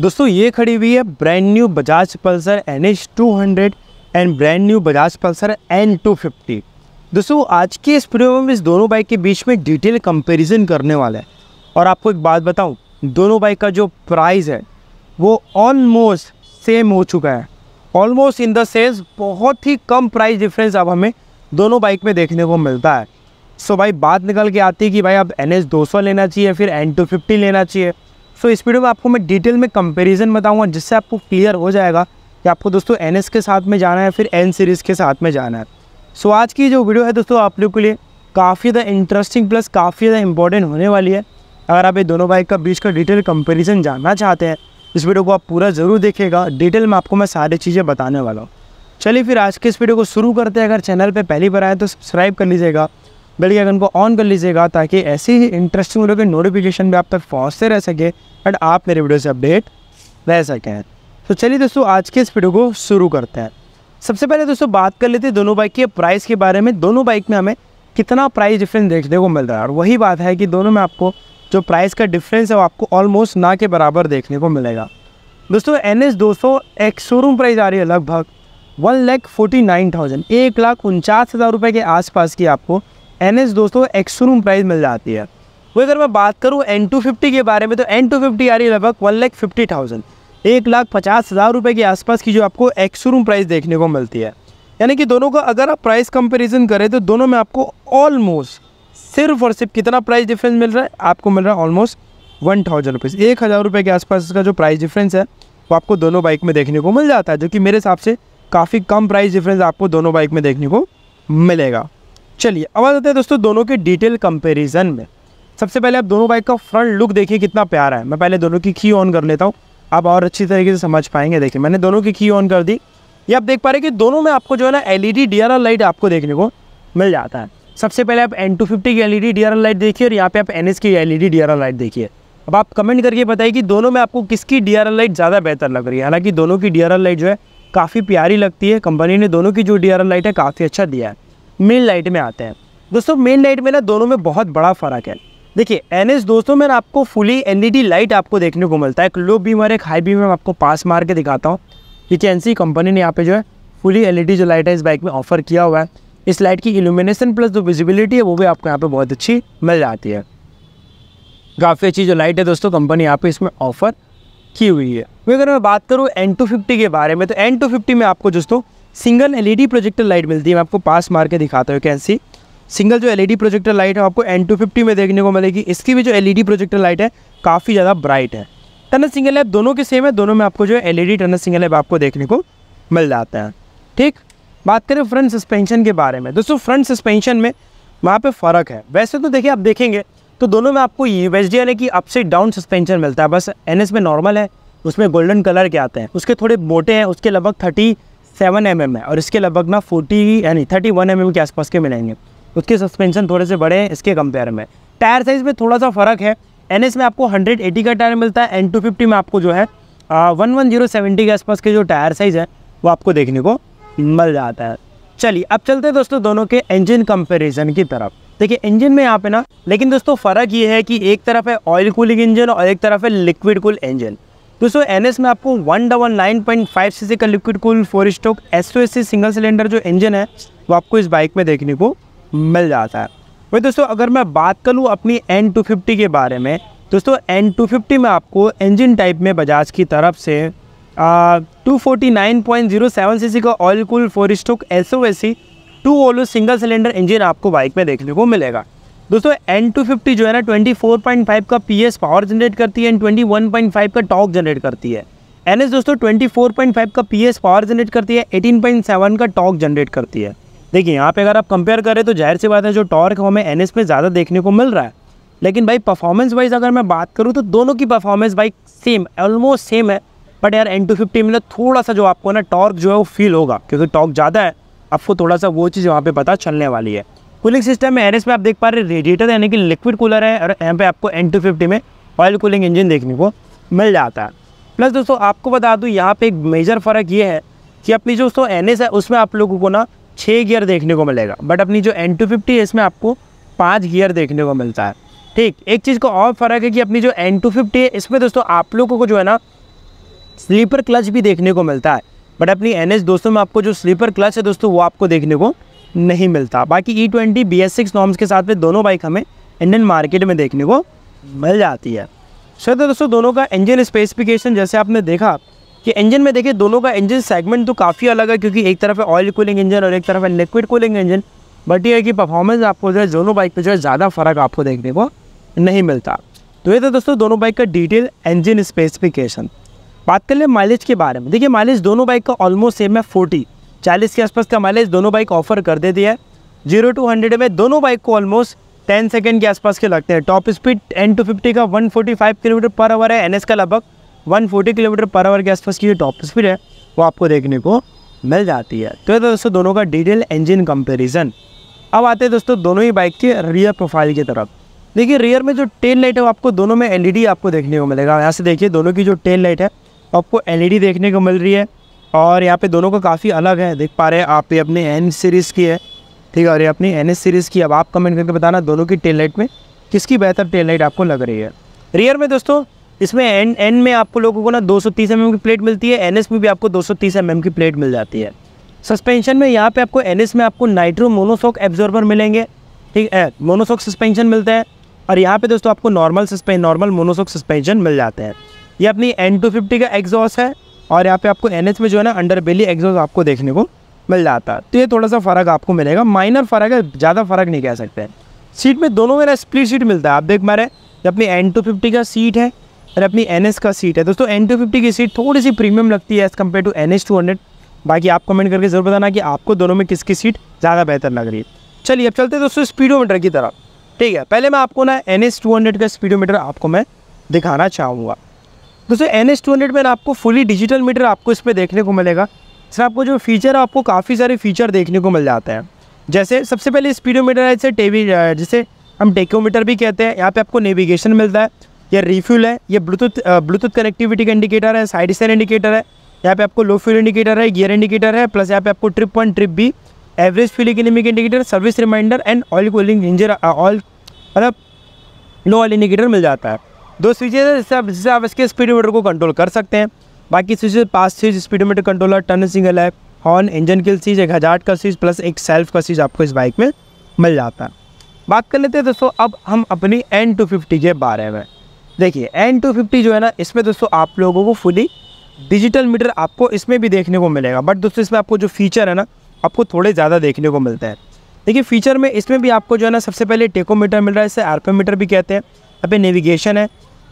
दोस्तों ये खड़ी हुई है brand new Bajaj Pulsar N H two hundred and brand new Bajaj Pulsar N two fifty दोस्तों आज के इस प्रियो में इस दोनों बाइक के बीच में डिटेल कंपैरिजन करने वाला है और आपको एक बात बताऊं दोनों बाइक का जो प्राइस है वो ऑलमोस्ट सेम हो चुका है ऑलमोस्ट इन द सेंस बहुत ही कम प्राइस डिफरेंस अब हमें दोनों बाइक में देखने को मिलता है सो भाई बात निकल के आती है कि भाई अब एन एच दो सौ लेना चाहिए फिर एन टू फिफ्टी लेना चाहिए सो इस वीडियो में आपको मैं डिटेल में कंपेरिजन बताऊँगा जिससे आपको क्लियर हो जाएगा कि आपको दोस्तों एन के साथ में जाना है फिर एन सीरीज़ के साथ में जाना है सो आज की जो वीडियो है दोस्तों आप लोग के लिए काफ़ी ज़्यादा इंटरेस्टिंग प्लस काफ़ी ज़्यादा इंपॉर्टेंट होने वाली है अगर आप ये दोनों बाइक का बीच का डिटेल कंपैरिजन जानना चाहते हैं इस वीडियो को आप पूरा ज़रूर देखेगा डिटेल में आपको मैं सारी चीज़ें बताने वाला हूँ चलिए फिर आज के इस वीडियो को शुरू करते हैं अगर चैनल पर पहली बार आए तो सब्सक्राइब कर लीजिएगा बेल के आइकन को ऑन कर लीजिएगा ताकि ऐसे ही इंटरेस्टिंग वीडियो के नोटिफिकेशन भी आप तक पहुँचते रह सके एंड आप मेरे वीडियो से अपडेट रह सकें तो चलिए दोस्तों आज के इस वीडियो को शुरू करते हैं सबसे पहले दोस्तों बात कर लेते हैं दोनों बाइक के प्राइस के बारे में दोनों बाइक में हमें कितना प्राइस डिफरेंस देखने को मिल रहा है और वही बात है कि दोनों में आपको जो प्राइस का डिफरेंस है वो आपको ऑलमोस्ट ना के बराबर देखने को मिलेगा दोस्तों एन एस दो सौ एक शोरूम प्राइस आ रही है लगभग one lakh forty nine thousand एक लाख उनचास हज़ार रुपये के आसपास की आपको एन दोस्तों एक्स शोरूम प्राइस मिल जाती है वही अगर मैं बात करूँ एन टू फिफ्टी के बारे में तो एन टू फिफ्टी आ रही है लगभग वन लैख फिफ्टी थाउजेंड एक लाख पचास हज़ार रुपये के आसपास की जो आपको एक्सरूम शोरूम प्राइस देखने को मिलती है यानी कि दोनों का अगर आप प्राइस कंपेरिजन करें तो दोनों में आपको ऑलमोस्ट सिर्फ और सिर्फ कितना प्राइस डिफरेंस मिल रहा है आपको मिल रहा है ऑलमोस्ट वन थाउजेंड रुपीज़ एक हज़ार रुपये के आसपास का जो प्राइस डिफरेंस है वो आपको दोनों बाइक में देखने को मिल जाता है जो कि मेरे हिसाब से काफ़ी कम प्राइस डिफरेंस आपको दोनों बाइक में देखने को मिलेगा चलिए अब आ जाते हैं दोस्तों दोनों के डिटेल कंपेरिजन में सबसे पहले आप दोनों बाइक का फ्रंट लुक देखिए कितना प्यारा है मैं पहले दोनों की की ऑन कर लेता हूँ आप और अच्छी तरीके से समझ पाएंगे देखिए मैंने दोनों की की ऑन कर दी ये आप देख पा रहे हैं कि दोनों में आपको जो है ना एल ई लाइट आपको देखने को मिल जाता है सबसे पहले आप एन टू फिफ्टी की एल ई लाइट देखिए और यहाँ पे आप एन एस की एल ई लाइट देखिए अब आप कमेंट करके बताइए कि दोनों में आपको किसकी डी लाइट ज़्यादा बेहतर लग रही है हालांकि दोनों की डी लाइट जो है काफ़ी प्यारी लगती है कंपनी ने दोनों की जो डी लाइट है काफ़ी अच्छा दिया है मेन लाइट में आते हैं दोस्तों मेन लाइट में ना दोनों में बहुत बड़ा फ़र्क है देखिए एन दोस्तों में आपको फुली एल लाइट आपको देखने को मिलता है एक लो बीम और एक हाई बीम में आपको पास मार के दिखाता हूँ क्योंकि एन कंपनी ने यहाँ पे जो है फुली एल e जो लाइट है इस बाइक में ऑफर किया हुआ है इस लाइट की इल्यूमिनेशन प्लस जो विजिबिलिटी है वो भी आपको यहाँ पे बहुत अच्छी मिल जाती है काफ़ी अच्छी जो लाइट है दोस्तों कंपनी यहाँ पे इसमें ऑफर की हुई है वही अगर मैं बात करूँ एन के बारे में तो एन में आपको दोस्तों सिंगल एलईडी प्रोजेक्टर लाइट मिलती है मैं आपको पास मार के दिखाता हूँ कैसी सिंगल जो एलईडी प्रोजेक्टर लाइट है आपको एन टू फिफ्टी में देखने को मिलेगी इसकी भी जो एलईडी प्रोजेक्टर लाइट है काफ़ी ज़्यादा ब्राइट है टनल सिंगल ऐप दोनों के सेम है दोनों में आपको जो है एल ई सिंगल ऐप आपको देखने को मिल जाता है ठीक बात करें फ्रंट सस्पेंशन के बारे में दोस्तों फ्रंट सस्पेंशन में वहाँ पर फ़र्क है वैसे तो देखिए आप देखेंगे तो दोनों में आपको यूएसडी यानी कि अप से डाउन सस्पेंशन मिलता है बस एन में नॉर्मल है उसमें गोल्डन कलर के आते हैं उसके थोड़े मोटे हैं उसके लगभग थर्टी सेवन एम है और इसके लगभग ना फोर्टी यानी थर्टी वन एम के आसपास के मिलेंगे उसके सस्पेंशन थोड़े से बड़े हैं इसके कंपेयर में टायर साइज़ में थोड़ा सा फ़र्क है एन में आपको हंड्रेड एटी का टायर मिलता है एन टू फिफ्टी में आपको जो है वन वन जीरो सेवेंटी के आसपास के जो टायर साइज़ है वो आपको देखने को मिल जाता है चलिए अब चलते हैं दोस्तों दोनों के इंजन कंपैरिजन की तरफ देखिए इंजन में यहाँ पे ना लेकिन दोस्तों फ़र्क ये है कि एक तरफ है ऑयल कूलिंग इंजन और एक तरफ है लिक्विड कूल इंजन दोस्तों एन में आपको one double nine point five C C का liquid cool four stroke S O S C single cylinder जो इंजन है वो आपको इस बाइक में देखने को मिल जाता है वही दोस्तों अगर मैं बात करूँ अपनी एन टू फिफ्टी के बारे में दोस्तों एन टू फिफ्टी में आपको इंजन टाइप में बजाज की तरफ से two forty nine point zero seven C C का oil cool four stroke S O C two ओलो सिंगल सिलेंडर इंजन आपको बाइक में देखने को मिलेगा दोस्तों एन टू फिफ्टी जो है ना ट्वेंटी फोर पॉइंट फाइव का पी एस पावर जनरेट करती है and twenty one point five का टॉक जनरेट करती है एन एस दोस्तों ट्वेंटी फोर पॉइंट फाइव का पी एस पावर जनरेट करती है एटीन पॉइंट सेवन का टॉक जनरेट करती है देखिए यहाँ पे अगर आप कंपेयर करें तो जाहिर सी बात है जो टॉर्क हमें एन एस में ज़्यादा देखने को मिल रहा है लेकिन भाई परफॉर्मेंस वाइज अगर मैं बात करूँ तो दोनों की परफॉर्मेंस भाई सेम ऑलमोस्ट सेम है बट यार एन टू फिफ्टी में ना थोड़ा सा जो आपको ना टॉर्क जो है वो फील होगा क्योंकि टॉर्क ज़्यादा है आपको थोड़ा सा वो चीज़ वहाँ पर पता चलने वाली है कूलिंग सिस्टम में एन में आप देख पा रहे रेडिएटर यानी कि लिक्विड कूलर है और यहाँ पे आपको एन टू फिफ्टी में ऑयल कूलिंग इंजन देखने को मिल जाता है प्लस दोस्तों आपको बता दूँ यहाँ पे एक मेजर फ़र्क ये है कि अपनी जो दोस्तों एन है उसमें आप लोगों को ना छः गियर देखने को मिलेगा बट अपनी जो एन टू फिफ्टी है इसमें आपको पाँच गियर देखने को मिलता है ठीक एक चीज़ का और फ़र्क है कि अपनी जो एन टू फिफ्टी है इसमें दोस्तों आप लोगों को जो है ना स्लीपर क्लच भी देखने को मिलता है बट अपनी एन एस दोस्तों में आपको जो स्लीपर क्लच है दोस्तों वो आपको देखने को नहीं मिलता बाकी E twenty B S six norms के साथ में दोनों बाइक हमें इंडियन मार्केट में देखने को मिल जाती है सर तो दोस्तों दोनों का इंजन स्पेसिफिकेशन जैसे आपने देखा कि इंजन में देखिए दोनों का इंजन सेगमेंट तो काफ़ी अलग है क्योंकि एक तरफ है ऑयल कूलिंग इंजन और एक तरफ है लिक्विड कूलिंग इंजन बट ये है कि परफॉर्मेंस आपको जो है दोनों बाइक पर जो है ज़्यादा फ़र्क आपको देखने को नहीं मिलता तो ये तो दोस्तों दोनों बाइक का डिटेल इंजन स्पेसिफिकेशन बात कर ले माइलेज के बारे में देखिए माइलेज दोनों बाइक का ऑलमोस्ट सेम है फोर्टी चालीस के आसपास का माइलेज दोनों बाइक ऑफर कर देती है जीरो टू हंड्रेड में दोनों बाइक को ऑलमोस्ट टेन सेकेंड के आसपास के लगते हैं top speed N two fifty का one forty five kilometre per hour है एन एस का लगभग one forty kilometre per hour के आसपास की जो टॉप स्पीड है वो आपको देखने को मिल जाती है तो ये दोस्तों दोनों का डिटेल इंजन कंपेरिजन अब आते हैं दोस्तों दोनों ही बाइक के रियर प्रोफाइल की तरफ देखिए रियर में जो टेन लाइट है वो आपको दोनों में एल e आपको देखने को मिलेगा यहाँ से देखिए दोनों की जो टेन लाइट है आपको एल e देखने को मिल रही है और यहाँ पे दोनों का काफ़ी अलग है देख पा रहे हैं आप ये अपनी एन सीरीज़ की है ठीक है और ये अपनी एन एस सीरीज़ की अब आप कमेंट करके बताना दोनों की टेल लाइट में किसकी बेहतर टेल लाइट आपको लग रही है रियर में दोस्तों इसमें एन एन में आपको लोगों को ना 230 एम की प्लेट मिलती है एस में भी आपको 230 एम की प्लेट मिल जाती है सस्पेंशन में यहाँ पर आपको एस में आपको नाइट्रो मोनोसोक एब्जॉर्बर मिलेंगे ठीक है मोनोसोक सस्पेंशन मिलता है और यहाँ पर दोस्तों आपको normal suspension normal monoshock suspension मिल जाते हैं ये अपनी एन टू फिफ्टी का एग्जॉस है और यहाँ पे आपको एन में जो है ना अंडर बेली एग्जॉस आपको देखने को मिल जाता है तो ये थोड़ा सा फ़र्क आपको मिलेगा माइनर फ़र्क है ज़्यादा फ़र्क नहीं कह सकते सीट में दोनों में ना स्प्लिट सीट मिलता है आप देख मारे रहे अपनी एन टू फिफ्टी का सीट है और अपनी एन एस का सीट है दोस्तों एन टू फिफ्टी की सीट थोड़ी सी प्रीमियम लगती है as compare to N H two hundred बाकी आप कमेंट करके ज़रूर बताना कि आपको दोनों में किसकी सीट ज़्यादा बेहतर लग रही है चलिए अब चलते हैं दोस्तों स्पीडोमीटर की तरफ ठीक है पहले मैं आपको ना एन एस टू हंड्रेड का स्पीडोमीटर आपको मैं दिखाना चाहूँगा दोस्तों एन एस टू में आपको फुली डिजिटल मीटर आपको इस पर देखने को मिलेगा सर आपको जो फीचर है आपको काफ़ी सारे फीचर देखने को मिल जाते हैं जैसे सबसे पहले स्पीडोमीटर है जैसे टेवी जैसे हम टेक्योमीटर भी कहते हैं यहाँ पे आपको नेविगेशन मिलता है यह रिफ्यूल है यह ब्लूटूथ ब्लूटूथ कनेक्टिविटी का इंडिकेटर है साइड स्टैंड इंडिकेटर है यहाँ पे आपको लो फ्यूल इंडिकेटर है गियर इंडिकेटर है प्लस यहाँ पे आपको trip one trip B average fuel economic indicator service reminder and oil cooling engine oil मतलब नो ऑयल इंडिकेटर मिल जाता है दो स्विचेज है जिससे आप जिससे आप इसके स्पीडोमीटर को कंट्रोल कर सकते हैं बाकी switches pass switch speedometer controller turn signal है हॉर्न इंजन किल स्विच एक हज़ार का स्विच प्लस एक सेल्फ का स्विच आपको इस बाइक में मिल जाता है बात कर लेते हैं दोस्तों अब हम अपनी एन टू फिफ्टी के बारे में देखिए एन टू फिफ्टी जो है ना इसमें दोस्तों आप लोगों को फुली डिजिटल मीटर आपको इसमें भी देखने को मिलेगा बट दोस्तों इसमें आपको जो फीचर है ना आपको थोड़े ज़्यादा देखने को मिलते हैं देखिए फीचर में इसमें भी आपको जो है ना सबसे पहले टेकोमीटर मिल रहा है इसे आरपे मीटर भी कहते हैं यहाँ पे नेविगेशन है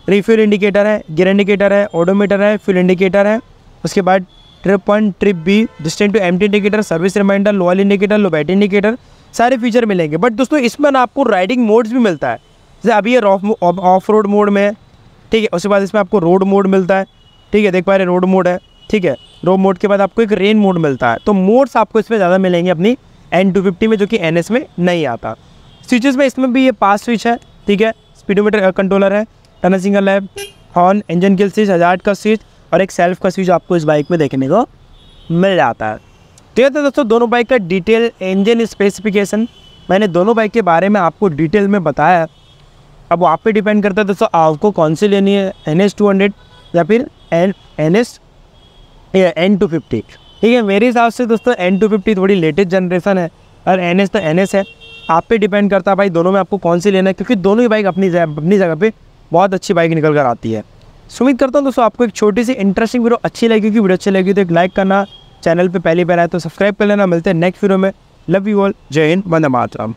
रिफ्यूल इंडिकेटर है गियर इंडिकेटर है ऑडोमीटर है फ्यूल इंडिकेटर है उसके बाद trip one trip B distance to एम indicator service reminder low oil indicator low bat indicator सारे फीचर मिलेंगे बट दोस्तों इसमें आपको राइडिंग मोड्स भी मिलता है जैसे अभी ये ऑफ रोड मोड में है ठीक है उसके बाद इसमें आपको रोड मोड मिलता है ठीक है देख पा रहे रोड मोड है ठीक है रोड मोड के बाद आपको एक रेन मोड मिलता है तो मोड्स आपको इसमें ज़्यादा मिलेंगे अपनी एन टू फिफ्टी में जो कि एन एस में नहीं आता स्विचेस में इसमें भी ये पास स्विच है ठीक है स्पीडोमीटर कंट्रोलर है टनल signal lamp horn engine kill switch hazard का स्विच और एक सेल्फ का स्विच आपको इस बाइक में देखने को मिल जाता है ठीक तो है दोस्तों दोनों बाइक का डिटेल इंजन स्पेसिफिकेशन मैंने दोनों बाइक के बारे में आपको डिटेल में बताया अब वो आप पे डिपेंड करता है दोस्तों आपको कौन सी लेनी है एन एस टू हंड्रेड या फिर N N S N two fifty ठीक है मेरे हिसाब से दोस्तों एन टू फिफ्टी थोड़ी लेटेस्ट जनरेशन है और एन एस तो एन एस है आप पे डिपेंड करता है भाई दोनों में आपको कौन सी लेना है क्योंकि दोनों ही बाइक अपनी अपनी जगह पर बहुत अच्छी बाइक निकल कर आती है सुमित करता हूँ दोस्तों आपको एक छोटी सी इंटरेस्टिंग वीडियो अच्छी लगी क्योंकि वीडियो अच्छी लगी तो एक लाइक करना चैनल पर पहली बार आए तो सब्सक्राइब कर लेना मिलते हैं नेक्स्ट वीडियो में लव यू ऑल जय हिंद वंदे मातरम